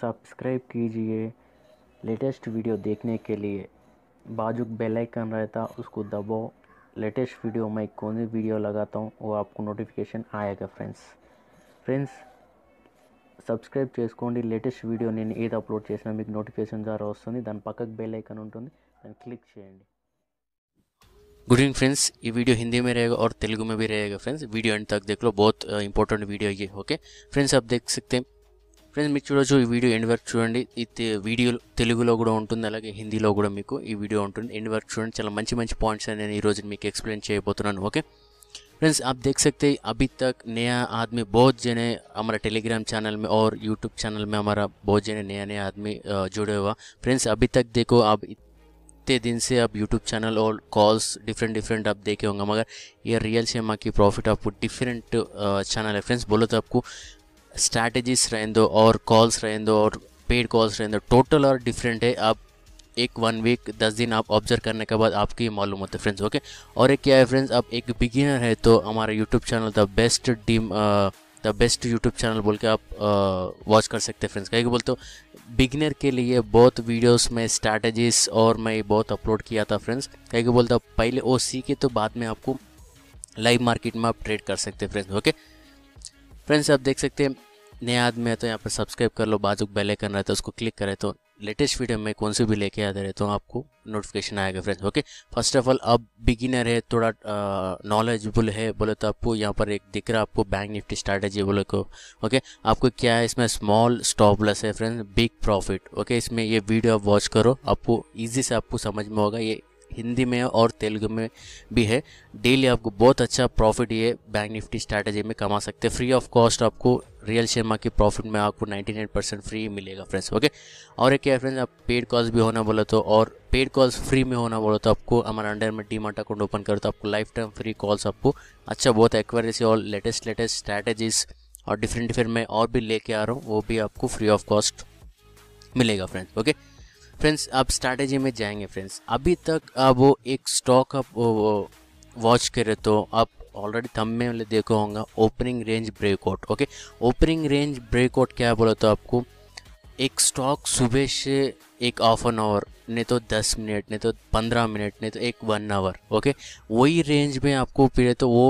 subscribe कीजिए latest video देखने के लिए बाजू बेल आइकन रहता उसको दबो लेटेस्ट वीडियो मैं कौन सी वीडियो लगाता हूँ वो आपको नोटिफिकेशन आएगा फ्रेंड्स फ्रेंड्स सब्सक्राइब చేసుకోండి लेटेस्ट वीडियो नीन ఏది नोटिफिकेशन చేసినా वस्तु दिन पक्क వస్తుంది దాని పక్కకు bell icon good evening friends ये वीडियो हिंदी में रहेगा और तेलुगु में भी रहेगा फ्रेंड्स वीडियो एंड तक देख लो बहुत इंपॉर्टेंट uh, वीडियो ये ओके फ्रेंड्स आप देख सकते हैं फ्रेंड्स మీకు చూడొచ్చు ఈ వీడియో ఎండ్ వరకు उ ఈ हिंदी తెలుగులో కూడా ఉంటుంది అలాగే హిందీలో కూడా మీకు ఈ వీడియో ఉంటుంది ఎండ్ వరకు చూడండి फ्रेंड्स आप देख सकते हैं अभी तक नया आदमी बहुत जने हमारा टेलीग्राम चैनल में और यूट्यूब चैनल में हमारा बहुत जने नया नया आदमी जुड़े हुआ फ्रेंड्स अभी तक देखो आप इतने दिन से आप यूट्यूब चैनल और कॉल्स डिफरेंट डिफरेंट आप देखे होंगे मगर ये रियल शेमा की प्रॉफिट आपको डिफरेंट चैनल है फ्रेंड्स बोलो तो आपको स्ट्रैटेजीज रहने दो और कॉल्स रहने दो और पेड कॉल्स रहने दो टोटल और डिफरेंट है आप एक वन वीक दस दिन आप ऑब्जर्व करने के बाद आपकी मालूम होता है फ्रेंड्स ओके और एक क्या है फ्रेंड्स आप एक बिगिनर है तो हमारा यूट्यूब चैनल द बेस्ट डीम द बेस्ट यूट्यूब चैनल बोल के आप वॉच uh, कर सकते हैं फ्रेंड्स कहीं बोलते हो बिगिनर के लिए बहुत वीडियोस में स्ट्रैटेजीज और मैं बहुत अपलोड किया था फ्रेंड्स कहीं बोलता पहले वो सीखे तो बाद में आपको लाइव मार्केट में आप ट्रेड कर सकते हैं फ्रेंड्स ओके फ्रेंड्स आप देख सकते हैं नया आदमी है तो यहाँ पर सब्सक्राइब कर लो बाजू बेल आइकन रहता है उसको क्लिक करें तो लेटेस्ट वीडियो में कौन से भी लेके आते रहता तो हूँ आपको नोटिफिकेशन आएगा friends okay first of all अब बिगिनर है थोड़ा नॉलेजेबल है बोले तो आपको यहाँ पर एक दिख रहा है आपको बैंक निफ्टी स्ट्रैटेजी बोले को ओके आपको क्या है इसमें स्मॉल स्टॉप लॉस है फ्रेंड्स बिग प्रॉफिट ओके इसमें ये वीडियो आप वॉच करो आपको ईजी से आपको समझ में होगा ये हिंदी में और तेलुगु में भी है डेली आपको बहुत अच्छा प्रॉफिट ये बैंक निफ्टी स्ट्रैटेजी में कमा सकते हैं फ्री ऑफ कॉस्ट आपको रियल शेयर मार्केट प्रॉफिट में आपको 99 परसेंट फ्री मिलेगा फ्रेंड्स ओके और एक क्या है फ्रेंड्स आप पेड कॉल्स भी होना बोला तो और पेड कॉल्स फ्री में होना बोला तो आपको हमारा अंडर में डीमार्ट अकाउंट ओपन करो तो आपको लाइफ टाइम फ्री कॉल्स आपको अच्छा बहुत एक्वायरेसी और लेटेस्ट लेटेस्ट स्ट्रैटेजीज और डिफरेंट डिफरेंट मैं और भी लेके आ रहा हूँ वो भी आपको फ्री ऑफ कॉस्ट मिलेगा फ्रेंड्स ओके फ्रेंड्स आप स्ट्रैटेजी में जाएंगे फ्रेंड्स अभी तक आप वो एक स्टॉक आप वॉच करे तो आप ऑलरेडी थम में देखो होगा opening range breakout okay opening range breakout क्या बोला तो आपको एक स्टॉक सुबह से एक हाफ एन आवर नहीं तो दस मिनट नहीं तो पंद्रह मिनट नहीं तो एक वन आवर ओके वही रेंज में आपको फिर तो वो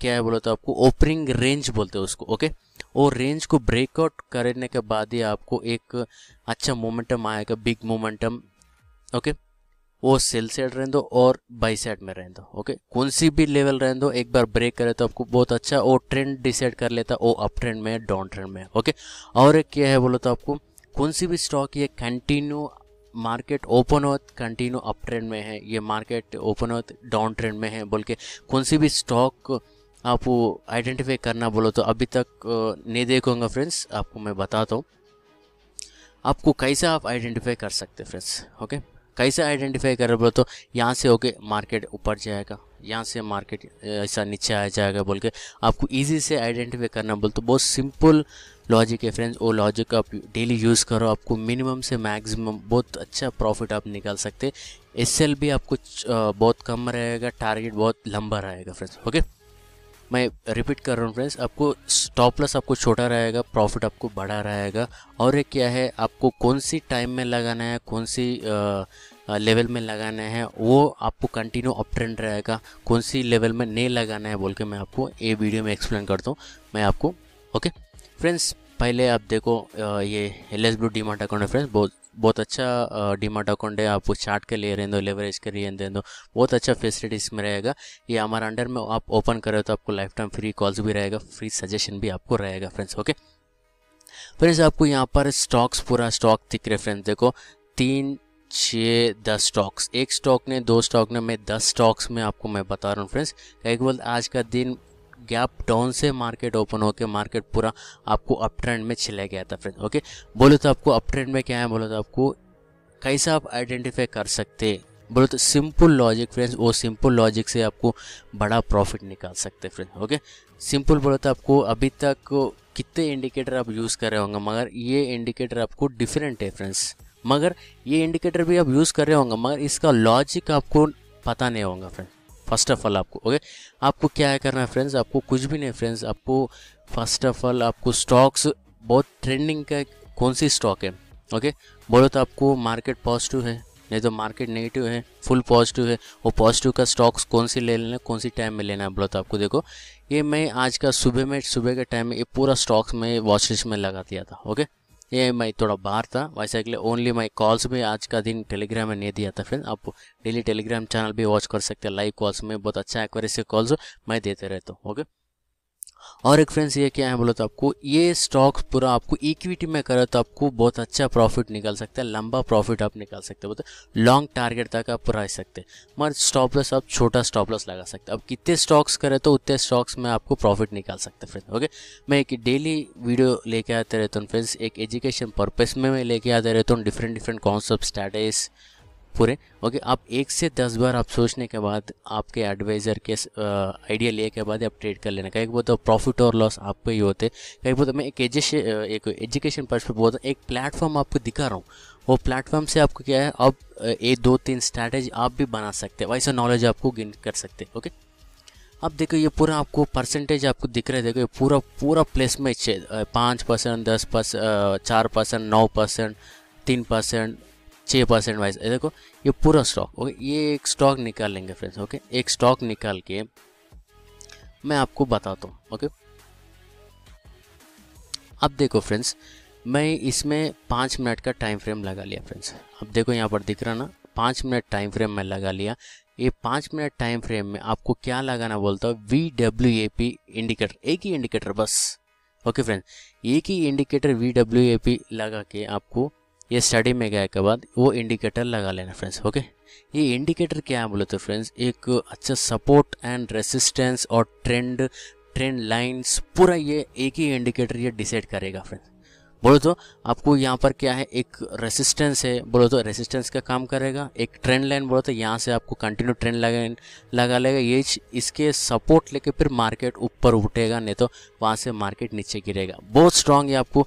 क्या है बोला तो आपको ओपनिंग रेंज बोलते हैं उसको ओके वो रेंज को ब्रेकआउट करने के बाद ही आपको एक अच्छा मोमेंटम आएगा बिग मोमेंटम ओके वो सेल सेट रहने दो और बाई सेट में रहने दो ओके कौन सी भी लेवल रहने दो एक बार ब्रेक करे तो आपको बहुत अच्छा वो ट्रेंड डिसाइड कर लेता वो अप ट्रेंड में डाउन ट्रेंड में ओके और एक क्या है बोलो तो आपको कौन सी भी स्टॉक ये कंटिन्यू मार्केट ओपन हो कंटिन्यू अप ट्रेंड में है ये मार्केट ओपन हो डाउन ट्रेंड में है बोल के कौन सी भी स्टॉक आप आइडेंटिफाई करना बोलो तो अभी तक नहीं देखूंगा फ्रेंड्स आपको मैं बताता हूँ आपको कैसे आप आइडेंटिफाई कर सकते फ्रेंड्स ओके कैसे आइडेंटिफाई करें बोले तो यहाँ से होके मार्केट ऊपर जाएगा यहाँ से मार्केट ऐसा नीचे आ जाएगा बोल के आपको इजी से आइडेंटिफाई करना बोल तो बहुत सिंपल लॉजिक है फ्रेंड्स वो लॉजिक आप डेली यूज़ करो आपको मिनिमम से मैक्सिमम बहुत अच्छा प्रॉफिट आप निकाल सकते एस एल भी आपको बहुत कम रहेगा टारगेट बहुत लंबा रहेगा फ्रेंड्स ओके मैं रिपीट कर रहा हूँ फ्रेंड्स आपको स्टॉप लॉस आपको छोटा रहेगा प्रॉफिट आपको बढ़ा रहेगा और एक क्या है आपको कौन सी टाइम में लगाना है कौन सी आ, लेवल में लगाना है वो आपको कंटिन्यू अप ट्रेंड रहेगा कौन सी लेवल में नहीं लगाना है बोल के मैं आपको ये वीडियो में एक्सप्लेन करता हूँ मैं आपको ओके फ्रेंड्स पहले आप देखो ये L S blue DMart account है फ्रेंड्स बहुत बहुत अच्छा डीमार्ट अकाउंट है आप चार्ट के ले रहें दो लेवरेज के लिए दे दो बहुत अच्छा फैसिलिटी इसमें रहेगा ये हमारे अंडर में आप ओपन करें तो आपको लाइफ टाइम फ्री कॉल्स भी रहेगा फ्री सजेशन भी आपको रहेगा फ्रेंड्स ओके फ्रेंड्स आपको यहाँ पर स्टॉक्स पूरा स्टॉक दिख रहे फ्रेंड्स देखो तीन छः दस स्टॉक्स एक स्टॉक ने दो स्टॉक ने मैं दस स्टॉक्स में आपको मैं बता रहा हूँ फ्रेंड्स बोलते आज का दिन गैप डाउन से मार्केट ओपन होकर मार्केट पूरा आपको अप ट्रेंड में छिला गया था फ्रेंड्स ओके बोलो तो आपको अप ट्रेंड में क्या है बोलो तो आपको कैसे आप आइडेंटिफाई कर सकते बोलो तो सिंपल लॉजिक फ्रेंड्स वो सिंपल लॉजिक से आपको बड़ा प्रॉफिट निकाल सकते फ्रेंड्स ओके सिंपल बोलो तो आपको अभी तक कितने इंडिकेटर आप यूज़ कर रहे होंगे मगर ये इंडिकेटर आपको डिफरेंट है फ्रेंड्स मगर ये इंडिकेटर भी आप यूज़ कर रहे होंगे मगर इसका लॉजिक आपको पता नहीं होगा फ्रेंड फर्स्ट ऑफ ऑल आपको ओके आपको क्या करना है फ्रेंड्स आपको कुछ भी नहीं फ्रेंड्स आपको फर्स्ट ऑफ ऑल आपको स्टॉक्स बहुत ट्रेंडिंग का कौन सी स्टॉक है ओके बोलो तो आपको मार्केट पॉजिटिव है नहीं तो मार्केट नेगेटिव है फुल पॉजिटिव है वो पॉजिटिव का स्टॉक्स कौन सी ले लेना कौन सी टाइम में लेना है बोलो तो आपको देखो ये मैं आज का सुबह में सुबह के टाइम में ये पूरा स्टॉक्स में वॉचलिस्ट में लगा दिया था ओके ये मैं थोड़ा बाहर था वैसे के लिए ओनली मैं कॉल्स भी आज का दिन टेलीग्राम में नहीं दिया था फ्रेंड आप डेली टेलीग्राम चैनल भी वॉच कर सकते हैं लाइव कॉल्स में बहुत अच्छा एक्वेरेसी कॉल्स मैं देते रहता हूँ ओके और एक फ्रेंड्स ये क्या है बोलो तो आपको ये स्टॉक पूरा आपको इक्विटी में करो तो आपको बहुत अच्छा प्रॉफिट निकाल सकता है लंबा प्रॉफिट आप निकाल सकते हो बोलते लॉन्ग टारगेट तक आप रह सकते हैं मगर स्टॉप लॉस आप छोटा स्टॉप लॉस लगा सकते अब कितने स्टॉक्स करें तो उतने स्टॉक्स में आपको प्रॉफिट निकाल सकते हैं फ्रेंड्स ओके मैं एक डेली वीडियो लेके आते रहता हूँ फ्रेंड्स एक एजुकेशन पर्पज़ में मैं लेके आते रहता हूँ डिफरेंट डिफरेंट कॉन्सेप्ट स्ट्रैटेज पूरे ओके आप एक से दस बार आप सोचने के बाद आपके एडवाइज़र के आइडिया लिए के बाद आप ट्रेड कर लेना कहीं बोलते तो प्रॉफिट और लॉस आपको ही होते कहीं बोलते मैं एक एक एजुकेशन पर बोलता हूँ एक प्लेटफॉर्म आपको दिखा रहा हूँ वो प्लेटफॉर्म से आपको क्या है आप ये दो तीन स्ट्रैटेजी आप भी बना सकते हैं वैसा नॉलेज आपको गेन कर सकते हैं ओके अब देखो ये पूरा आपको परसेंटेज आपको दिख रहा है देखो ये पूरा पूरा प्लेस में पाँच परसेंट दस परसेंट चार परसेंट नौ परसेंट तीन परसेंट छः परसेंट वाइज देखो ये पूरा स्टॉक ओके ये एक स्टॉक निकाल लेंगे फ्रेंड्स ओके एक स्टॉक निकाल के मैं आपको बताता हूँ ओके अब देखो फ्रेंड्स मैं इसमें पाँच मिनट का टाइम फ्रेम लगा लिया फ्रेंड्स अब देखो यहाँ पर दिख रहा ना पाँच मिनट टाइम फ्रेम में लगा लिया ये पाँच मिनट टाइम फ्रेम में आपको क्या लगाना बोलता हूँ V W A P indicator एक ही इंडिकेटर बस ओके फ्रेंड्स एक ही indicator V W A P लगा के आपको ये स्टडी में गए के बाद वो इंडिकेटर लगा लेना फ्रेंड्स ओके ये इंडिकेटर क्या है बोले तो फ्रेंड्स एक अच्छा सपोर्ट एंड रेसिस्टेंस और ट्रेंड ट्रेंड लाइंस पूरा ये एक ही इंडिकेटर ये डिसाइड करेगा फ्रेंड्स बोलो तो आपको यहाँ पर क्या है एक रेसिस्टेंस है बोलो तो रेसिस्टेंस का काम करेगा एक ट्रेंड लाइन बोलो तो यहाँ से आपको कंटिन्यू ट्रेंड लगा लगा लेगा ये इसके सपोर्ट लेके फिर मार्केट ऊपर उठेगा नहीं तो वहाँ से मार्केट नीचे गिरेगा बहुत स्ट्रांग है आपको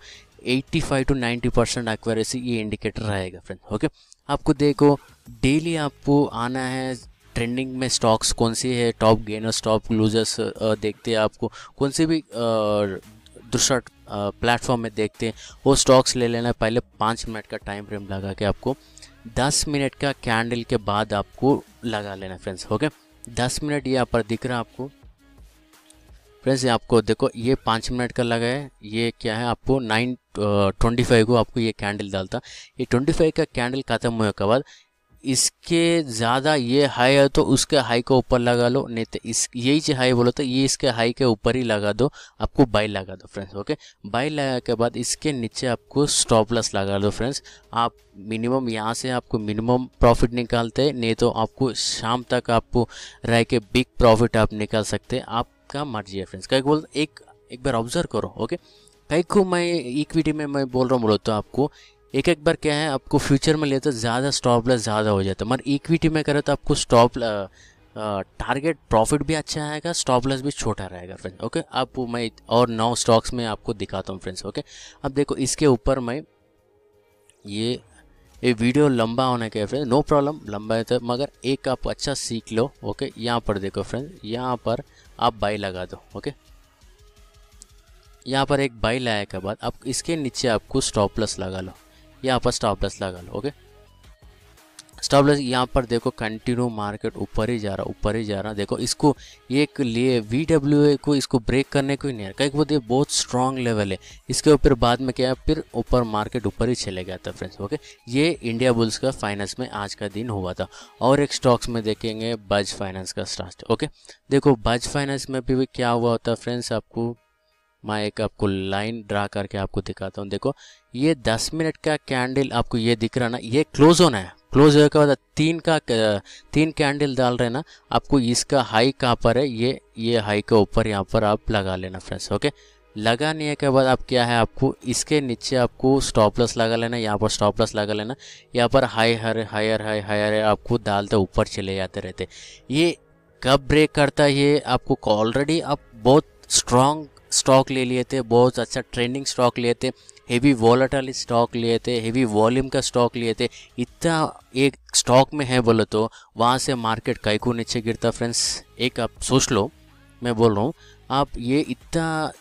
85 टू नाइन्टी परसेंट एक्यूरेसी ये इंडिकेटर रहेगा फ्रेंड ओके आपको देखो डेली आपको आना है ट्रेंडिंग में स्टॉक्स कौन सी है टॉप गेनर्स टॉप लूजर्स देखते हैं आपको कौन सी भी दूसरा प्लेटफॉर्म में देखते हैं वो स्टॉक्स ले लेना पहले पाँच मिनट का टाइम फ्रेम लगा के आपको दस मिनट का कैंडल के बाद आपको लगा लेना फ्रेंड्स ओके दस मिनट यहाँ पर दिख रहा है आपको फ्रेंड्स ये आपको देखो ये पाँच मिनट का लगा है ये क्या है आपको नाइन ट्वेंटी फाइव को आपको ये कैंडल डालता ये ट्वेंटी फाइव का कैंडल खत्म होने के बाद इसके ज़्यादा ये हाई है तो उसके हाई के ऊपर लगा लो नहीं तो इस यही चीज़ हाई बोलो तो ये इसके हाई के ऊपर ही लगा दो आपको बाई लगा दो फ्रेंड्स ओके बाई लगा के बाद इसके नीचे आपको स्टॉप लॉस लगा दो फ्रेंड्स आप मिनिमम यहाँ से आपको मिनिमम प्रॉफिट निकालते नहीं तो आपको शाम तक आपको रह के बिग प्रॉफिट आप निकाल सकते आप आपका मर्जी है फ्रेंड्स कई बोल एक एक बार ऑब्जर्व करो ओके कहीं को मैं इक्विटी में मैं बोल रहा हूँ बोलो तो आपको एक एक बार क्या है आपको फ्यूचर में लेते तो ज़्यादा स्टॉप लॉस ज़्यादा हो जाता है मगर इक्विटी में करें तो आपको स्टॉप टारगेट प्रॉफिट भी अच्छा आएगा स्टॉप लॉस भी छोटा रहेगा फ्रेंड्स ओके आप मैं और नौ स्टॉक्स में आपको दिखाता हूँ फ्रेंड्स ओके अब देखो इसके ऊपर मैं ये ये वीडियो लंबा होने के फ्रेंड नो प्रॉब्लम लंबा है तो मगर एक आप अच्छा सीख लो ओके यहाँ पर देखो फ्रेंड यहाँ पर आप बाई लगा दो ओके यहाँ पर एक बाई लाया के बाद अब इसके नीचे आपको स्टॉप लगा लो यहाँ पर स्टॉप लगा लो ओके स्टॉप लॉस यहाँ पर देखो कंटिन्यू मार्केट ऊपर ही जा रहा ऊपर ही जा रहा देखो इसको एक लिए वी डब्ल्यू को इसको ब्रेक करने को ही नहीं आ रहा वो बहुत स्ट्रॉन्ग लेवल है इसके ऊपर बाद में क्या है फिर ऊपर मार्केट ऊपर ही चले गया था फ्रेंड्स ओके ये इंडिया बुल्स का फाइनेंस में आज का दिन हुआ था और एक स्टॉक्स में देखेंगे बज फाइनेंस का स्टार्ट ओके देखो बज फाइनेंस में भी क्या हुआ होता फ्रेंड्स आपको मैं एक आपको लाइन ड्रा करके आपको दिखाता हूँ देखो ये 10 मिनट का कैंडल आपको ये दिख रहा ना ये क्लोज होना है क्लोज होने के बाद तीन का तीन कैंडल डाल रहे ना आपको इसका हाई कहाँ पर है ये ये हाई के ऊपर यहाँ पर आप लगा लेना फ्रेंड्स ओके लगाने के बाद आप क्या है आपको इसके नीचे आपको स्टॉप लॉस लगा लेना यहाँ पर स्टॉप लॉस लगा लेना यहाँ पर हाई हर हायर हाई हायर आपको डालते ऊपर चले जाते रहते ये कब ब्रेक करता है ये आपको ऑलरेडी आप बहुत स्ट्रांग स्टॉक ले लिए थे बहुत अच्छा ट्रेंडिंग स्टॉक लिए थे हेवी वॉलेटाइल स्टॉक लिए थे हेवी वॉल्यूम का स्टॉक लिए थे इतना एक स्टॉक में है बोले तो वहाँ से मार्केट कई को नीचे गिरता फ्रेंड्स एक आप सोच लो मैं बोल रहा हूँ आप ये इतना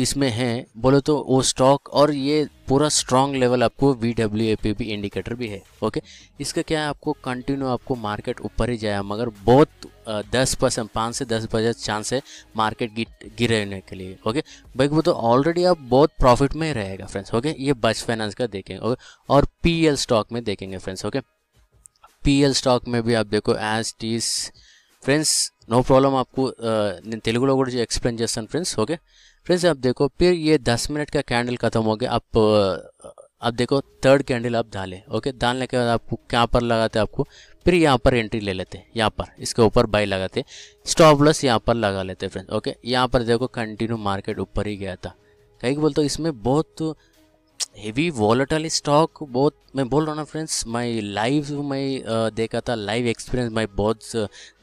इसमें है बोलो तो वो स्टॉक और ये पूरा स्ट्रांग लेवल आपको वी डब्ल्यू ए पी भी इंडिकेटर भी है ओके इसका क्या है आपको कंटिन्यू आपको मार्केट ऊपर ही जाए मगर बहुत दस परसेंट पाँच से दस परसेंट चांस है मार्केट गिरने के लिए ओके भाई वो तो ऑलरेडी आप बहुत प्रॉफिट में रहेगा फ्रेंड्स ओके ये बस फाइनेंस का देखेंगे ओके और पी एल स्टॉक में देखेंगे friends okay P L stock में भी आप देखो एज टीज फ्रेंड्स नो प्रॉब्लम आपको నేను एक्सप्लेन फ्रेंड्स ओके फ्रेंड्स आप देखो फिर ये दस मिनट का कैंडल ख़त्म हो गया आप आप देखो थर्ड कैंडल आप डालें ओके डालने के बाद आपको यहाँ पर लगाते आपको फिर यहाँ पर एंट्री ले लेते हैं यहाँ पर इसके ऊपर बाई लगाते स्टॉप लॉस यहाँ पर लगा लेते फ्रेंड्स ओके यहाँ पर देखो कंटिन्यू मार्केट ऊपर ही गया था कहीं बोलते इसमें बहुत हेवी वॉलेटल स्टॉक बहुत मैं बोल रहा हूँ ना फ्रेंड्स माय लाइव मैं देखा था लाइव एक्सपीरियंस मैं बहुत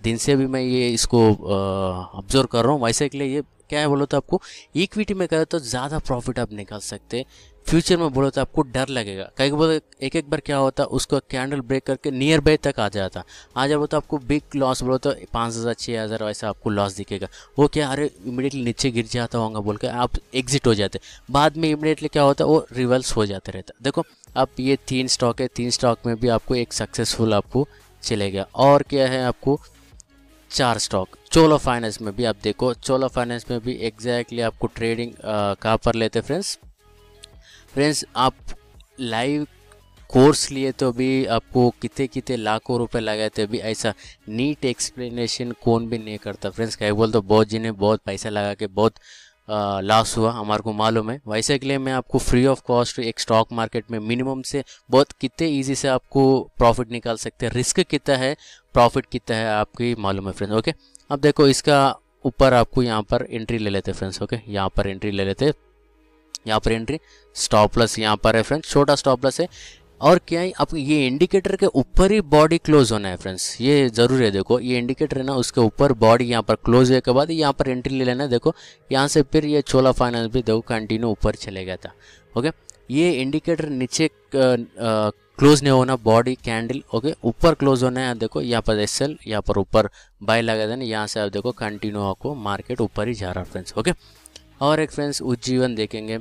दिन से भी मैं ये इसको ऑब्जर्व कर रहा हूँ वैसे के लिए ये क्या है बोलो तो आपको इक्विटी में करें तो ज़्यादा प्रॉफिट आप निकाल सकते फ्यूचर में बोलो तो आपको डर लगेगा कई बोलो एक एक बार क्या होता है उसको कैंडल ब्रेक करके नियर बाय तक आ जाता आ जाओ तो आपको बिग लॉस बोलो तो पाँच हज़ार छः हज़ार वैसा आपको लॉस दिखेगा वो क्या अरे इमीडिएटली नीचे गिर जाता होगा बोल के आप एग्जिट हो जाते बाद में इमीडिएटली क्या होता वो रिवर्स हो जाते रहता देखो आप ये तीन स्टॉक है तीन स्टॉक में भी आपको एक सक्सेसफुल आपको चले गया और क्या है आपको चार स्टॉक चोलो फाइनेंस में भी आप देखो चोलो फाइनेंस में भी एग्जैक्टली आपको ट्रेडिंग कहाँ पर लेते फ्रेंड्स फ्रेंड्स आप लाइव कोर्स लिए तो अभी आपको कितने कितने लाखों रुपए लगाए थे अभी ऐसा नीट एक्सप्लेनेशन कौन भी नहीं करता फ्रेंड्स क्या बोल तो बहुत जिन्हें बहुत पैसा लगा के बहुत लॉस हुआ हमारे को मालूम है वैसे के लिए मैं आपको फ्री ऑफ कॉस्ट एक स्टॉक मार्केट में मिनिमम से बहुत कितने इजी से आपको प्रॉफिट निकाल सकते हैं रिस्क कितना है प्रॉफिट कितना है आपकी मालूम है फ्रेंड्स ओके अब देखो इसका ऊपर आपको यहाँ पर एंट्री ले लेते हैं फ्रेंड्स ओके यहाँ पर एंट्री ले लेते हैं यहाँ पर एंट्री स्टॉपलस यहाँ पर है फ्रेंड्स छोटा स्टॉपलस है और क्या है आप ये इंडिकेटर के ऊपर ही बॉडी क्लोज होना है फ्रेंड्स ये जरूर है देखो ये इंडिकेटर है ना उसके ऊपर बॉडी यहाँ पर क्लोज होने के बाद यहाँ पर एंट्री ले लेना देखो यहाँ से फिर ये छोला फाइनेंस भी देखो कंटिन्यू ऊपर चले गया था ओके ये इंडिकेटर नीचे क्लोज नहीं होना बॉडी कैंडल ओके ऊपर क्लोज होना है देखो यहाँ पर एस एल यहाँ पर ऊपर बाय लगा देना यहाँ से आप देखो कंटिन्यू आपको मार्केट ऊपर ही जा रहा है फ्रेंड्स ओके और एक फ्रेंड्स उज्जीवन देखेंगे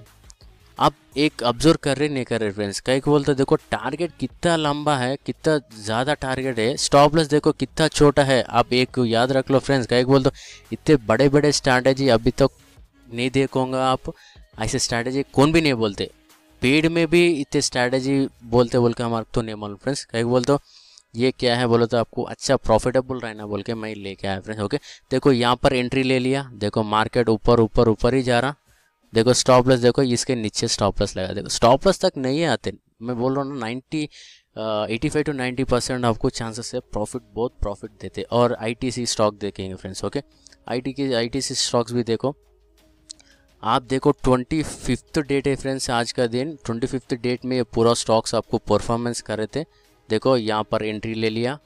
आप एक ऑब्जर्व कर रहे नहीं कर रहे फ्रेंड्स कहीं को बोलते देखो टारगेट कितना लंबा है कितना ज़्यादा टारगेट है स्टॉप लॉस देखो कितना छोटा है आप एक याद रख लो फ्रेंड्स कई को बोलते इतने बड़े बड़े स्ट्रैटेजी अभी तक तो नहीं देखोगा आप ऐसे स्ट्रैटेजी कौन भी नहीं बोलते पेड़ में भी इतने स्ट्रैटेजी बोलते बोल के हमारे तो नहीं मालूम फ्रेंड्स कहीं बोलते ये क्या है बोलो तो आपको अच्छा प्रॉफिटेबल रहना बोल के मैं लेके आया फ्रेंड्स ओके देखो यहाँ पर एंट्री ले लिया देखो मार्केट ऊपर ऊपर ऊपर ही जा रहा देखो स्टॉप लॉस देखो इसके नीचे स्टॉप लॉस लगा देखो स्टॉप लॉस तक नहीं आते मैं बोल रहा हूँ ना ninety eighty five to ninety percent आपको चांसेस है प्रॉफिट बहुत प्रॉफिट देते और आईटीसी स्टॉक देखेंगे फ्रेंड्स ओके आईटी के आईटीसी स्टॉक्स भी देखो आप देखो ट्वेंटी फिफ्थ डेट है फ्रेंड्स आज का दिन ट्वेंटी फिफ्थ डेट में ये पूरा स्टॉक्स आपको परफॉर्मेंस कर रहे थे देखो यहाँ पर एंट्री ले लिया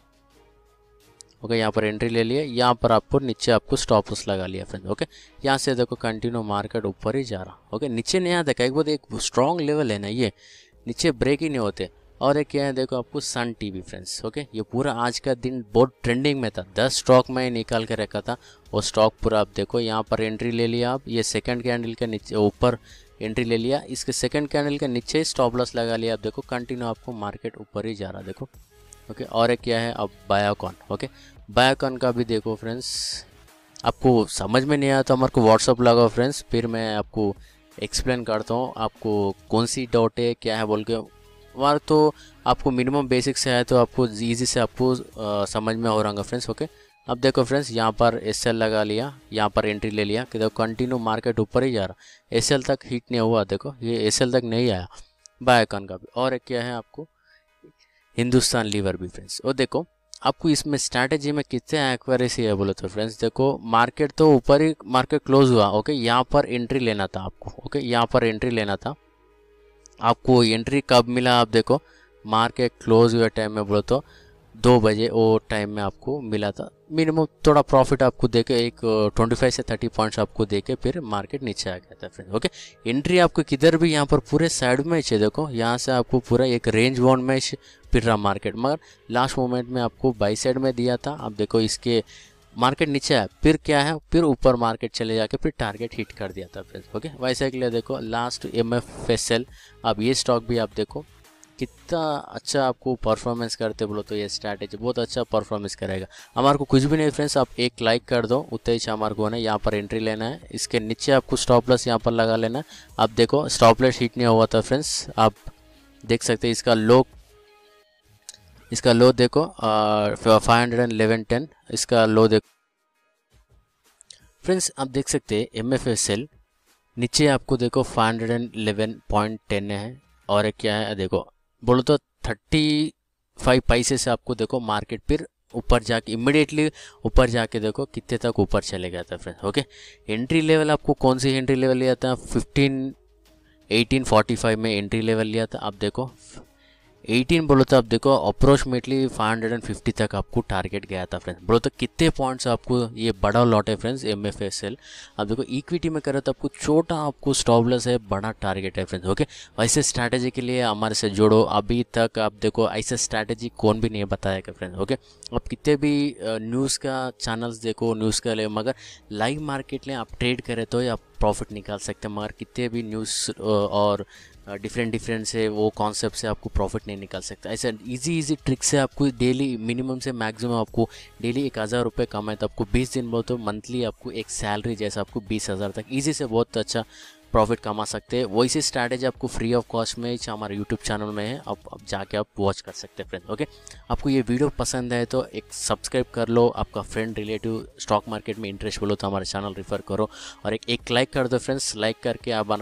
ओके यहाँ पर एंट्री ले लिए यहाँ पर आपको नीचे आपको स्टॉप उस लगा लिया फ्रेंड्स ओके यहाँ से देखो कंटिन्यू मार्केट ऊपर ही जा रहा ओके नीचे नहीं आता क्या एक बहुत एक स्ट्रॉन्ग लेवल है ना ये नीचे ब्रेक ही नहीं होते और एक क्या है देखो आपको सन टीवी फ्रेंड्स ओके ये पूरा आज का दिन बहुत ट्रेंडिंग में था दस स्टॉक में निकाल के रखा था वो स्टॉक पूरा आप देखो यहाँ पर एंट्री ले लिया आप ये सेकंड कैंडल के नीचे ऊपर एंट्री ले लिया इसके सेकंड कैंडल के नीचे ही स्टॉप लॉस लगा लिया आप देखो कंटिन्यू आपको मार्केट ऊपर ही जा रहा देखो ओके और एक क्या है अब बायोकॉन ओके बायोकॉन का भी देखो फ्रेंड्स आपको समझ में नहीं आया तो हमारे को व्हाट्सअप लगाओ फ्रेंड्स फिर मैं आपको एक्सप्लेन करता हूँ आपको कौन सी डॉट है क्या है बोल के हमारा तो आपको मिनिमम बेसिक से है तो आपको ईजी से आपको आ, समझ में हो रहा फ्रेंड्स ओके अब देखो फ्रेंड्स यहाँ पर एस लगा लिया यहाँ पर एंट्री ले लिया कि देखो कंटिन्यू मार्केट ऊपर ही जा रहा एस तक हिट नहीं हुआ देखो ये एस तक नहीं आया बायकॉन का भी और एक क्या है आपको हिंदुस्तान लीवर भी फ्रेंड्स और देखो आपको इसमें स्ट्रैटेजी में कितने एक्वायरेसी है बोले तो फ्रेंड्स देखो मार्केट तो ऊपर ही मार्केट क्लोज हुआ ओके यहाँ पर एंट्री लेना था आपको ओके यहाँ पर एंट्री लेना था आपको एंट्री कब मिला आप देखो मार्केट क्लोज हुए टाइम में बोले तो दो बजे वो टाइम में आपको मिला था मिनिमम थोड़ा प्रॉफिट आपको देके एक 25 से 30 पॉइंट्स आपको देके फिर मार्केट नीचे आ गया था फ्रेंड ओके एंट्री आपको किधर भी यहाँ पर पूरे साइड में चाहिए देखो यहाँ से आपको पूरा एक रेंज बाउंड में फिर रहा मार्केट मगर लास्ट मोमेंट में आपको बाई साइड में दिया था आप देखो इसके मार्केट नीचे है फिर क्या है फिर ऊपर मार्केट चले जाके फिर टारगेट हिट कर दिया था फिर ओके वैसे के लिए देखो लास्ट एम एफ एल अब ये स्टॉक भी आप देखो कितना अच्छा आपको परफॉर्मेंस करते बोलो तो ये स्ट्रैटेजी बहुत अच्छा परफॉर्मेंस करेगा हमारे को कुछ भी नहीं फ्रेंड्स आप एक लाइक कर दो उतना ही हमारे को ना यहाँ पर एंट्री लेना है इसके नीचे आपको स्टॉप लॉस यहाँ पर लगा लेना आप देखो स्टॉप लॉस हिट नहीं हुआ था फ्रेंड्स आप देख सकते हैं इसका लोक इसका लो देखो five hundred and eleven ten इसका लो देखो फ्रेंड्स आप देख सकते हैं एम एफ सेल नीचे आपको देखो five hundred and eleven point ten है और एक क्या है देखो बोलो तो थर्टी फाइव पैसे से आपको देखो मार्केट फिर ऊपर जाके इमिडिएटली ऊपर जाके देखो कितने तक ऊपर चले गया था फ्रेंड्स ओके एंट्री लेवल आपको कौन सी एंट्री लेवल लिया था फिफ्टीन एटीन फोर्टी फाइव में एंट्री लेवल लिया था आप देखो 18 बोलो तो आप देखो अप्रोक्सीमेटली 550 तक आपको टारगेट गया था फ्रेंड्स बोलो तो कितने पॉइंट्स आपको ये बड़ा लॉट है friends M F S L आप देखो इक्विटी में करो तो आपको छोटा आपको स्टॉपलेस है बड़ा टारगेट है फ्रेंड्स ओके ऐसे स्ट्रैटेजी के लिए हमारे से जोड़ो अभी तक आप देखो ऐसे स्ट्रैटेजी कौन भी नहीं बताया फ्रेंड्स ओके आप कितने भी न्यूज़ का चैनल्स देखो न्यूज़ का ले मगर लाइव मार्केट में आप ट्रेड करें तो आप प्रॉफिट निकाल सकते हैं मगर कितने भी न्यूज़ और डिफरेंट डिफरेंट से वो कॉन्सेप्ट से आपको प्रॉफिट नहीं निकाल सकता ऐसे इजी इजी ट्रिक से आपको डेली मिनिमम से मैक्सिमम आपको डेली एक हज़ार रुपये कमाए तो आपको बीस दिन बहुत तो मंथली आपको एक सैलरी जैसा आपको बीस हज़ार तक ईजी से बहुत अच्छा प्रॉफिट कमा सकते हैं वैसे स्ट्रैटेजी आपको फ्री ऑफ कॉस्ट में हमारे यूट्यूब चैनल में है आप, आप जाके आप वॉच कर सकते हैं फ्रेंड्स ओके आपको ये वीडियो पसंद है तो एक सब्सक्राइब कर लो आपका फ्रेंड रिलेटिव स्टॉक मार्केट में इंटरेस्ट बोलो तो हमारे चैनल रिफर करो और एक एक लाइक कर दो फ्रेंड्स लाइक करके आप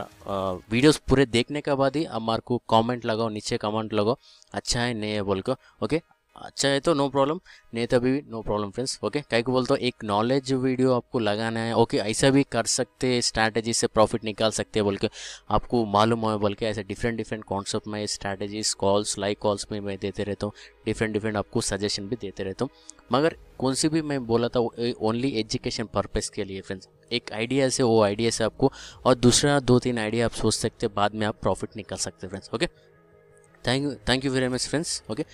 वीडियोज पूरे देखने के बाद ही हमारे को कॉमेंट लगाओ नीचे कमेंट लगाओ अच्छा है नहीं है बोल को ओके अच्छा है तो नो प्रॉब्लम नहीं तो अभी नो प्रॉब्लम फ्रेंड्स ओके क्या को बोलते एक नॉलेज वीडियो आपको लगाना है ओके ऐसा भी कर सकते हैं स्ट्रैटेजी से प्रॉफिट निकाल सकते हैं बोल के आपको मालूम हो बोल के ऐसे डिफरेंट डिफरेंट कॉन्सेप्ट में स्ट्रैटेजीज कॉल्स लाइक कॉल्स में मैं देते रहता हूँ डिफरेंट डिफरेंट आपको सजेशन भी देते रहता हूँ मगर कौन सी भी मैं बोला था ओनली एजुकेशन पर्पज़ के लिए फ्रेंड्स एक आइडिया से वो आइडिया से आपको और दूसरा दो तीन आइडिया आप सोच सकते बाद में आप प्रॉफिट निकाल सकते friends okay thank you thank you very much friends okay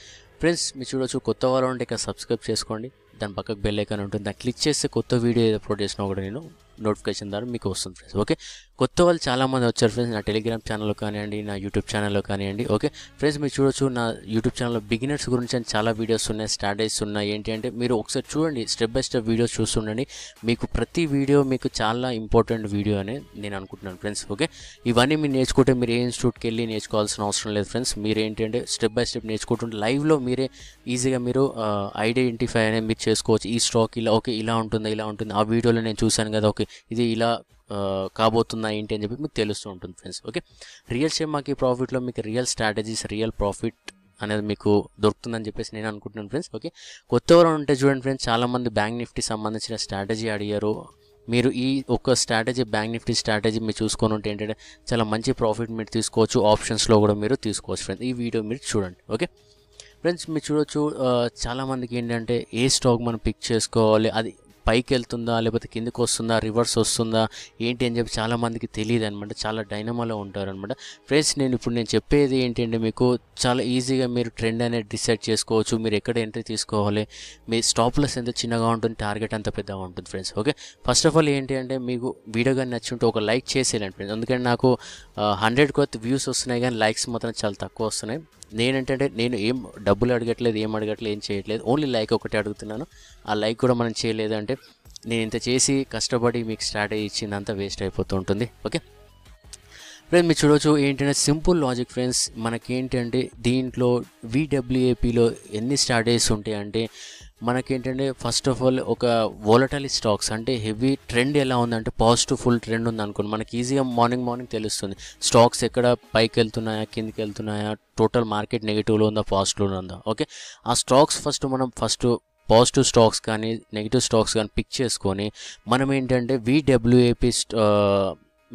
friends మీరు చూడొచ్చు కొత్త వాళ్ళు ఉంటే ఇక్కడ సబ్స్క్రైబ్ చేసుకోండి దాని పక్కకు బెల్ ఐకాన్ ఉంటుంది దాన్ని క్లిక్ చేస్తే కొత్త వీడియో అప్లోడ్ చేసినా కూడా నేను నోటిఫికేషన్ ద్వారా మీకు వస్తుంది ఫ్రెండ్స్ ఓకే కొత్త వాళ్ళు చాలామంది వచ్చారు ఫ్రెండ్స్ నా టెలిగ్రామ్ ఛానల్లో కానివ్వండి నా యూట్యూబ్ ఛానల్లో కానివ్వండి ఓకే ఫ్రెండ్స్ మీరు చూడొచ్చు నా యూట్యూబ్ ఛానల్లో బిగినర్స్ గురించి అని చాలా వీడియోస్ ఉన్నాయి స్ట్రాటజీస్ ఉన్నాయి ఏంటి అంటే మీరు ఒకసారి చూడండి స్టెప్ బై స్టెప్ వీడియోస్ చూస్తుండండి మీకు ప్రతి వీడియో మీకు చాలా ఇంపార్టెంట్ వీడియో అని నేను అనుకుంటున్నాను ఫ్రెండ్స్ ఓకే ఇవన్నీ మీరు నేర్చుకుంటే మీరు ఏ ఇన్స్టిట్యూట్కి వెళ్ళి నేర్చుకోవాల్సిన అవసరం లేదు ఫ్రెండ్స్ మీరు ఏంటంటే స్టెప్ బై స్టెప్ నేర్చుకుంటుంటే లైవ్లో మీరే ఈజీగా మీరు ఐడెంటిఫై అనేది మీరు చేసుకోవచ్చు ఈ స్టాక్ ఇలా ఓకే ఇలా ఉంటుంది ఇలా ఉంటుంది ఆ వీడియోలో నేను చూశాను కదా ఓకే ఇది ఇలా కాబోతుందా ఏంటి అని చెప్పి మీకు తెలుస్తూ ఉంటుంది ఫ్రెండ్స్ ఓకే రియల్ షేర్ మాకు ఈ ప్రాఫిట్లో మీకు రియల్ స్ట్రాటజీస్ రియల్ ప్రాఫిట్ అనేది మీకు దొరుకుతుందని చెప్పేసి నేను అనుకుంటున్నాను ఫ్రెండ్స్ ఓకే కొత్త వరం ఉంటే చూడండి ఫ్రెండ్స్ చాలామంది బ్యాంక్ నిఫ్టీ సంబంధించిన స్ట్రాటజీ అడిగారు మీరు ఈ ఒక స్ట్రాటజీ బ్యాంక్ నిఫ్టీ స్ట్రాటజీ మీరు చూసుకొని ఉంటే ఏంటంటే చాలా మంచి ప్రాఫిట్ మీరు తీసుకోవచ్చు ఆప్షన్స్లో కూడా మీరు తీసుకోవచ్చు ఫ్రెండ్స్ ఈ వీడియో మీరు చూడండి ఓకే ఫ్రెండ్స్ మీరు చూడొచ్చు చాలామందికి ఏంటంటే ఏ స్టాక్ మనం పిక్ చేసుకోవాలి అది పైకి వెళ్తుందా లేకపోతే కిందకు వస్తుందా రివర్స్ వస్తుందా ఏంటి అని చెప్పి చాలామందికి తెలియదు అనమాట చాలా డైనమాలో ఉంటారు అనమాట ఫ్రెండ్స్ నేను ఇప్పుడు నేను చెప్పేది ఏంటంటే మీకు చాలా ఈజీగా మీరు ట్రెండ్ అనేది డిసైడ్ చేసుకోవచ్చు మీరు ఎక్కడ ఎంట్రీ తీసుకోవాలి మీ స్టాప్ లెస్ ఎంత చిన్నగా ఉంటుంది టార్గెట్ అంత పెద్దగా ఉంటుంది friends okay first of all ఏంటి అంటే మీకు వీడియో కానీ నచ్చుంటే ఒక లైక్ చేసేయాలండి ఫ్రెండ్స్ ఎందుకంటే నాకు హండ్రెడ్ కొత్త వ్యూస్ వస్తున్నాయి కానీ లైక్స్ మాత్రం చాలా తక్కువ వస్తున్నాయి నేనంటే నేను ఏం డబ్బులు అడగట్లేదు ఏం అడగట్లేదు ఏం చేయట్లేదు ఓన్లీ లైక్ ఒకటి అడుగుతున్నాను ఆ లైక్ కూడా మనం చేయలేదు అంటే నేను ఇంత చేసి కష్టపడి మీకు స్ట్రాటజీ ఇచ్చిందంత వేస్ట్ అయిపోతూ ఉంటుంది ఓకే ఫ్రెండ్స్ మీరు చూడవచ్చు ఏంటంటే సింపుల్ లాజిక్ ఫ్రెండ్స్ మనకేంటంటే దీంట్లో విడబ్ల్యూఏపీలో ఎన్ని స్ట్రాటజీస్ ఉంటాయంటే మనకేంటంటే ఫస్ట్ ఆఫ్ ఆల్ ఒక వోలటైల్ స్టాక్స్ అంటే హెవీ ట్రెండ్ ఎలా ఉందంటే పాజిటివ్ ఫుల్ ట్రెండ్ ఉంది అనుకోండి మనకి ఈజీగా మార్నింగ్ మార్నింగ్ తెలుస్తుంది స్టాక్స్ ఎక్కడ పైకి వెళ్తున్నాయా కిందికి వెళ్తున్నాయా టోటల్ మార్కెట్ నెగిటివ్లో ఉందా పాజిటివ్లో ఉందా ఓకే ఆ స్టాక్స్ ఫస్ట్ మనం ఫస్ట్ పాజిటివ్ స్టాక్స్ కానీ నెగిటివ్ స్టాక్స్ కానీ పిక్ చేసుకొని మనం ఏంటంటే విడబ్ల్యూఏపీ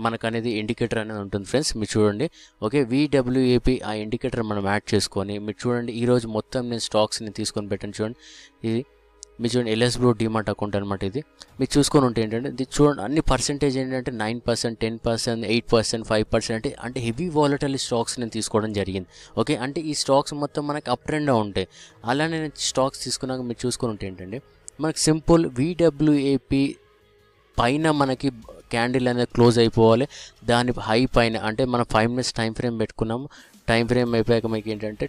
మనకు అనేది ఇండికేటర్ అనేది ఉంటుంది ఫ్రెండ్స్ మీరు చూడండి ఓకే విడబ్ల్యూఏపి ఆ ఇండికేటర్ మనం యాడ్ చేసుకొని మీరు చూడండి ఈరోజు మొత్తం నేను స్టాక్స్ని తీసుకొని పెట్టాను చూడండి ఇది మీరు చూడండి ఎల్ఎస్ బ్రో డిమార్ట్ అకౌంట్ అనమాట ఇది మీరు చూసుకొని ఉంటే ఏంటంటే ఇది చూడండి అన్ని పర్సెంటేజ్ ఏంటంటే nine percent ten percent eight percent five percent అంటే అంటే హెవీ వాలటల్ స్టాక్స్ నేను తీసుకోవడం జరిగింది ఓకే అంటే ఈ స్టాక్స్ మొత్తం మనకి అప్ అండ్ డౌన్ ఉంటాయి అలానే నేను స్టాక్స్ తీసుకున్నాక మీరు చూసుకొని ఉంటే ఏంటంటే మనకు సింపుల్ విడబ్ల్యూఏపి పైన మనకి క్యాండిల్ అనేది క్లోజ్ అయిపోవాలి దాని హై పైన అంటే మనం ఫైవ్ మినిట్స్ టైం ఫ్రేమ్ పెట్టుకున్నాం టైం ఫ్రేమ్ అయిపోయాక మనకి ఏంటంటే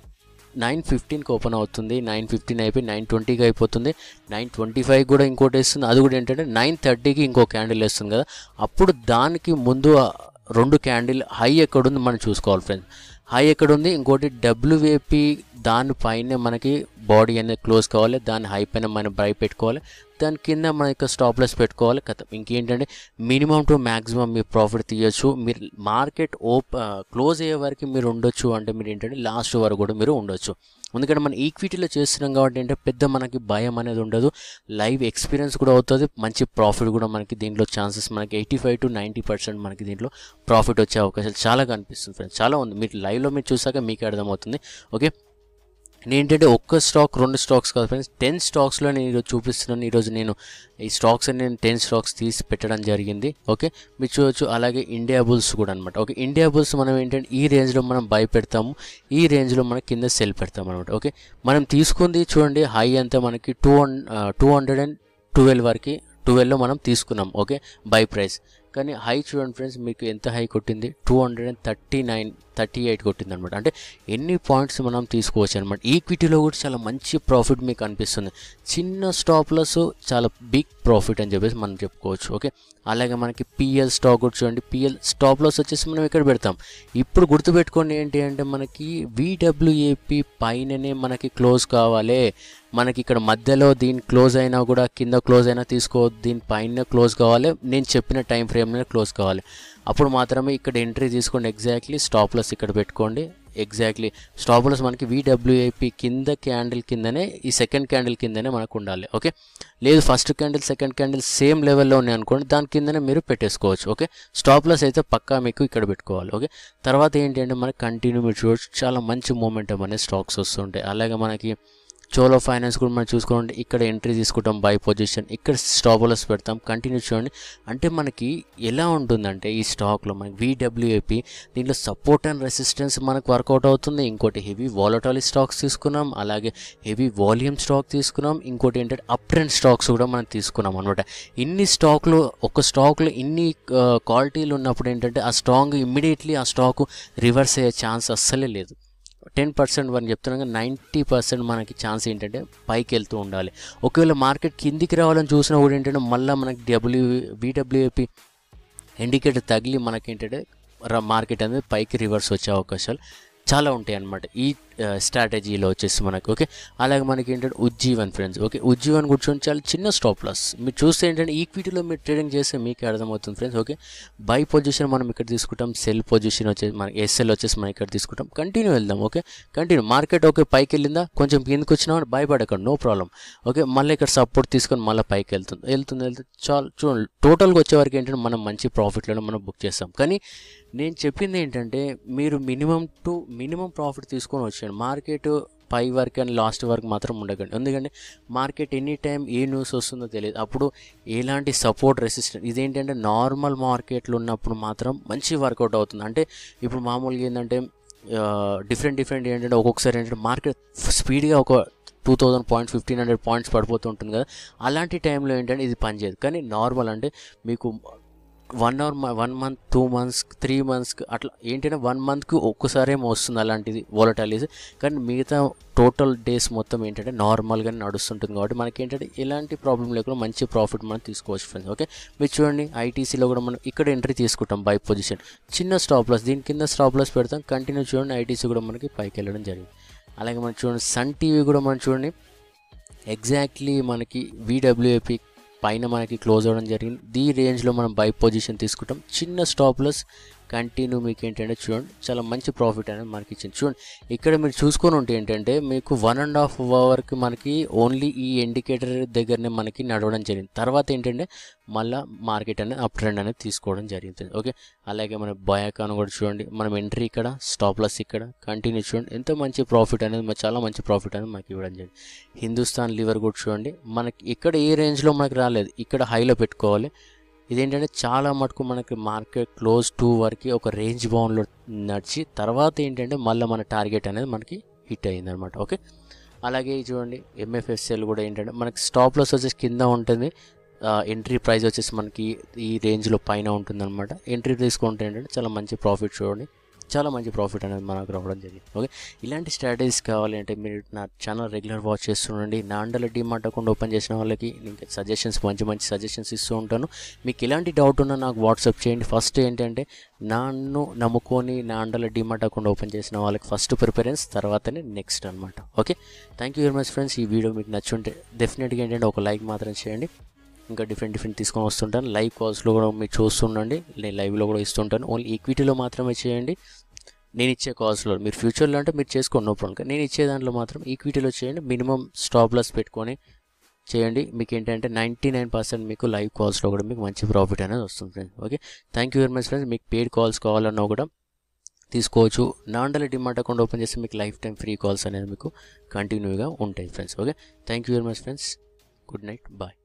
నైన్ ఫిఫ్టీన్కి ఓపెన్ అవుతుంది నైన్ ఫిఫ్టీన్ అయిపోయి నైన్ ట్వంటీకి అయిపోతుంది నైన్ ట్వంటీ ఫైవ్ కూడా ఇంకోటి వేస్తుంది అది కూడా ఏంటంటే నైన్ థర్టీకి ఇంకో క్యాండిల్ వేస్తుంది కదా అప్పుడు దానికి ముందు రెండు క్యాండిల్ హై ఎక్కడుంది మనం చూసుకోవాలి ఫ్రెండ్స్ హై ఎక్కడ ఉంది ఇంకోటి డబ్ల్యూఏపీ పైన మనకి బాడీ అనేది క్లోజ్ కావాలి దాని హై పైన మనం బై పెట్టుకోవాలి దాని కింద మన యొక్క స్టాప్ లెస్ పెట్టుకోవాలి కథ ఇంకేంటంటే మినిమం టు మ్యాక్సిమం మీరు ప్రాఫిట్ తీయొచ్చు మీరు మార్కెట్ ఓప్ క్లోజ్ అయ్యే వరకు మీరు ఉండొచ్చు అంటే మీరు ఏంటంటే లాస్ట్ వరకు కూడా మీరు ఉండొచ్చు ఎందుకంటే మనం ఈక్విటీలో చేస్తున్నాం కాబట్టి అంటే పెద్ద మనకి భయం అనేది ఉండదు లైవ్ ఎక్స్పీరియన్స్ కూడా అవుతుంది మంచి ప్రాఫిట్ కూడా మనకి దీంట్లో ఛాన్సెస్ మనకి eighty five to ninety percent మనకి దీంట్లో ప్రాఫిట్ వచ్చే అవకాశాలు చాలా కనిపిస్తుంది ఫ్రెండ్స్ చాలా ఉంది మీరు లైవ్లో మీరు చూసాక మీకు అర్థమవుతుంది ఓకే ఏంటంటే ఒక్క స్టాక్ రెండు స్టాక్స్ కాదు ఫ్రెండ్స్ టెన్ స్టాక్స్లో నేను ఈరోజు చూపిస్తున్నాను ఈరోజు నేను ఈ స్టాక్స్ అని నేను టెన్ స్టాక్స్ తీసి పెట్టడం జరిగింది ఓకే మీరు చూడొచ్చు అలాగే ఇండియా బుల్స్ కూడా అనమాట ఓకే ఇండియా బుల్స్ మనం ఏంటంటే ఈ రేంజ్లో మనం బై పెడతాము ఈ రేంజ్లో మనం కింద సెల్ పెడతాం అనమాట ఓకే మనం తీసుకుంది చూడండి హై అంతా మనకి two two hundred and twelve వరకు ట్వెల్వ్లో మనం తీసుకున్నాం ఓకే బై ప్రైస్ కానీ హై చూడండి ఫ్రెండ్స్ మీకు ఎంత హై కొట్టింది two hundred and thirty nine thirty eight కొట్టిందనమాట అంటే ఎన్ని పాయింట్స్ మనం తీసుకోవచ్చు అనమాట ఈక్విటీలో కూడా చాలా మంచి ప్రాఫిట్ మీకు అనిపిస్తుంది చిన్న స్టాప్లస్ చాలా బిగ్ ప్రాఫిట్ అని చెప్పేసి మనం చెప్పుకోవచ్చు ఓకే అలాగే మనకి పిఎల్ స్టాక్ కూడా చూడండి పిఎల్ స్టాప్లస్ వచ్చేసి మనం ఇక్కడ పెడతాం ఇప్పుడు గుర్తుపెట్టుకోండి ఏంటి అంటే మనకి విడబ్ల్యూఏపి పైననే మనకి క్లోజ్ కావాలి మనకి ఇక్కడ మధ్యలో దీని క్లోజ్ అయినా కూడా కింద క్లోజ్ అయినా తీసుకోవద్దు దీని పైన క్లోజ్ కావాలి నేను చెప్పిన టైం ఫ్రేమ్లోనే క్లోజ్ కావాలి అప్పుడు మాత్రమే ఇక్కడ ఎంట్రీ తీసుకోండి ఎగ్జాక్ట్లీ స్టాప్ ఇక్కడ పెట్టుకోండి ఎగ్జాక్ట్లీ స్టాప్ మనకి విడబ్ల్యూఏపీ కింద క్యాండిల్ కిందనే ఈ సెకండ్ క్యాండిల్ కిందనే మనకు ఉండాలి ఓకే లేదు first candle second candle same లెవెల్లో ఉన్నాయి అనుకోండి దాని కిందనే మీరు పెట్టేసుకోవచ్చు ఓకే స్టాప్ అయితే పక్కా మీకు ఇక్కడ పెట్టుకోవాలి ఓకే తర్వాత ఏంటంటే మనకి కంటిన్యూ మీరు చూడొచ్చు చాలా మంచి మూమెంట్ అనే స్టాక్స్ వస్తుంటాయి అలాగే మనకి చోలో ఫైనాన్స్ కూడా మనం చూసుకోండి ఇక్కడ ఎంట్రీ తీసుకుంటాం బై పొజిషన్ ఇక్కడ స్టాప్ పెడతాం కంటిన్యూ చూడండి అంటే మనకి ఎలా ఉంటుందంటే ఈ స్టాక్లో మనకి విడబ్ల్యూఏపీ దీంట్లో సపోర్ట్ అండ్ రెసిస్టెన్స్ మనకు వర్కౌట్ అవుతుంది ఇంకోటి హెవీ వాలటాలి స్టాక్స్ తీసుకున్నాం అలాగే హెవీ వాల్యూమ్ స్టాక్ తీసుకున్నాం ఇంకోటి ఏంటంటే అప్ ట్రెండ్ స్టాక్స్ కూడా మనం తీసుకున్నాం అనమాట ఇన్ని స్టాక్లు ఒక స్టాక్లో ఇన్ని క్వాలిటీలు uh, ఉన్నప్పుడు ఏంటంటే ఆ స్టాంగ్ ఇమ్మీడియట్లీ ఆ స్టాక్ రివర్స్ అయ్యే ఛాన్స్ అస్సలే లేదు టెన్ పర్సెంట్ వరకు చెప్తున్నాం కానీ నైంటీ పర్సెంట్ మనకి ఛాన్స్ ఏంటంటే పైకి వెళ్తూ ఉండాలి ఒకవేళ మార్కెట్ కిందికి రావాలని చూసినా కూడా ఏంటంటే మళ్ళీ మనకి డబ్ల్యూ బీడబ్ల్యూఏపి ఇండికేటర్ తగిలి మనకి ఏంటంటే మార్కెట్ అనేది పైకి రివర్స్ వచ్చే అవకాశాలు చాలా ఉంటాయి అన్నమాట ఈ స్ట్రాటజీలో వచ్చేసి మనకు ఓకే అలాగే మనకి ఏంటంటే ఉజ్జీవన్ ఫ్రెండ్స్ ఓకే ఉజ్జీవన్ కూర్చొని చాలా చిన్న స్టాప్ లాస్ మీరు చూస్తే ఏంటంటే ఈక్విటీలో మీరు ట్రేడింగ్ చేస్తే మీకే అర్థమవుతుంది ఫ్రెండ్స్ ఓకే బై పొజిషన్ మనం ఇక్కడ తీసుకుంటాం సెల్ పొజిషన్ వచ్చేసి మనకి ఎస్ఎల్ వచ్చేసి మనం ఇక్కడ తీసుకుంటాం కంటిన్యూ వెళ్దాం ఓకే కంటిన్యూ మార్కెట్ ఓకే పైకి వెళ్ళిందా కొంచెం కిందకి వచ్చినా భయపడకండి నో ప్రాబ్లం ఓకే మళ్ళీ ఇక్కడ సపోర్ట్ తీసుకొని మళ్ళీ పైకి వెళ్తుంది వెళ్తుంది వెళ్తుంది చాలా చూడండి టోటల్గా వచ్చేవరకు ఏంటంటే మనం మంచి ప్రాఫిట్లను మనం బుక్ చేస్తాం కానీ నేను చెప్పింది ఏంటంటే మీరు మినిమం టు మినిమం ప్రాఫిట్ తీసుకొని వచ్చే చూడండి మార్కెట్ పై వర్క్ అని లాస్ట్ వర్క్ మాత్రం ఉండకండి ఎందుకంటే మార్కెట్ ఎనీ టైం ఏ న్యూస్ వస్తుందో తెలియదు అప్పుడు ఎలాంటి సపోర్ట్ రెసిస్టెంట్ ఇదేంటంటే నార్మల్ మార్కెట్లు ఉన్నప్పుడు మాత్రం మంచి వర్కౌట్ అవుతుంది అంటే ఇప్పుడు మామూలుగా ఏంటంటే డిఫరెంట్ డిఫరెంట్ ఏంటంటే ఒక్కొక్కసారి ఏంటంటే మార్కెట్ స్పీడ్గా ఒక two thousand points fifteen hundred points పడిపోతుంటుంది కదా అలాంటి టైంలో ఏంటంటే ఇది పనిచేయదు కానీ నార్మల్ అంటే మీకు one hour one month two months three మంత్స్కి అట్లా ఏంటంటే వన్ మంత్కి ఒక్కసారేమో వస్తుంది అలాంటిది వోలటాలిజ్ కానీ మిగతా టోటల్ డేస్ మొత్తం ఏంటంటే నార్మల్గా నడుస్తుంటుంది కాబట్టి మనకి ఏంటంటే ఎలాంటి ప్రాబ్లం లేకుండా మంచి ప్రాఫిట్ మనం తీసుకోవచ్చు ఫ్రెండ్స్ ఓకే మీరు చూడండి ఐటీసీలో కూడా మనం ఇక్కడ ఎంట్రీ తీసుకుంటాం బై పొజిషన్ చిన్న స్టాప్ లాస్ దీని కింద స్టాప్ లాస్ పెడతాం కంటిన్యూ చూడండి ఐటీసీ కూడా మనకి పైకి వెళ్ళడం జరిగింది అలాగే మనం చూడండి సన్ టీవీ కూడా మనం చూడండి ఎగ్జాక్ట్లీ మనకి వీడబ్ల్యూఏపీ పైన మనకి క్లోజ్ అవ్వడం జరిగింది ఈ రేంజ్లో మనం బై పొజిషన్ తీసుకుంటాం చిన్న స్టాప్లస్ కంటిన్యూ మీకు ఏంటంటే చూడండి చాలా మంచి ప్రాఫిట్ అనేది మనకి ఇచ్చింది చూడండి ఇక్కడ మీరు చూసుకొని ఉంటే ఏంటంటే మీకు వన్ అండ్ హాఫ్ అవర్కి మనకి ఓన్లీ ఈ ఇండికేటర్ దగ్గరనే మనకి నడవడం జరిగింది తర్వాత ఏంటంటే మళ్ళీ మార్కెట్ అనేది అప్ ట్రెండ్ అనేది తీసుకోవడం జరుగుతుంది ఓకే అలాగే మన బయాకాన్ కూడా చూడండి మనం ఎంట్రీ ఇక్కడ స్టాప్ లస్ ఇక్కడ కంటిన్యూ చూడండి ఎంతో మంచి ప్రాఫిట్ అనేది చాలా మంచి ప్రాఫిట్ అనేది మనకి ఇవ్వడం జరిగింది హిందుస్థాన్ లివర్ కూడా చూడండి మనకి ఇక్కడ ఏ రేంజ్లో మనకి రాలేదు ఇక్కడ హైలో పెట్టుకోవాలి ఇదేంటంటే చాలా మటుకు మనకి మార్కెట్ క్లోజ్ టూ వరకు ఒక రేంజ్ బౌండ్లో నడిచి తర్వాత ఏంటంటే మళ్ళీ మన టార్గెట్ అనేది మనకి హిట్ అయ్యింది అనమాట ఓకే అలాగే చూడండి ఎంఎఫ్ఎస్ఎల్ కూడా ఏంటంటే మనకి స్టాప్ లాస్ వచ్చేసి కింద ఉంటుంది ఎంట్రీ ప్రైస్ వచ్చేసి మనకి ఈ రేంజ్లో పైన ఉంటుందన్నమాట ఎంట్రీ తీసుకుంటే ఏంటంటే చాలా మంచి ప్రాఫిట్ చూడండి చాలా మంచి ప్రాఫిట్ అనేది మనకు రావడం జరిగింది ఓకే ఇలాంటి స్ట్రాటజీస్ కావాలి అంటే మీరు నా ఛానల్ రెగ్యులర్ వాచ్ చేస్తుండండి నా అండల డిమార్ట్ అకౌంట్ ఓపెన్ చేసిన వాళ్ళకి ఇంకా సజెషన్స్ మంచి మంచి సజెషన్స్ ఇస్తూ ఉంటాను మీకు ఎలాంటి డౌట్ ఉన్నా నాకు వాట్సాప్ చేయండి ఫస్ట్ ఏంటంటే నన్ను నమ్ముకొని నా అండల డిమార్ట్ అకౌంట్ ఓపెన్ చేసిన వాళ్ళకి ఫస్ట్ ప్రిపరెన్స్ తర్వాతనే నెక్స్ట్ అనమాట okay thank you very much friends ఈ వీడియో మీకు నచ్చుంటే డెఫినెట్గా ఏంటంటే ఒక లైక్ మాత్రం చేయండి ఇంకా డిఫరెంట్ డిఫరెంట్ తీసుకొని వస్తుంటాను లైవ్ కాల్స్లో కూడా మీరు చూస్తుండండి నేను లైవ్లో కూడా ఇస్తుంటాను ఓన్లీ ఈక్విటీలో మాత్రమే చేయండి నేను ఇచ్చే కాల్స్లో మీరు ఫ్యూచర్లో అంటే మీరు చేసుకోండి నో ప్రాబ్లం నేను ఇచ్చే దాంట్లో మాత్రం ఈక్విటీలో చేయండి మినిమం స్టాప్ లాస్ పెట్టుకొని చేయండి మీకు ఏంటంటే నైంటీ నైన్ పర్సెంట్ మీకు లైవ్ కాల్స్లో కూడా మీకు మంచి ప్రాఫిట్ అనేది వస్తుంది friends okay thank you very much friends మీకు పెయిడ్ కాల్స్ కావాలన్నా కూడా తీసుకోవచ్చు నాండల డిమాట్ అకౌంట్ ఓపెన్ చేస్తే మీకు లైఫ్ టైం ఫ్రీ కాల్స్ అనేది మీకు కంటిన్యూగా ఉంటాయి friends okay thank you very much friends good night bye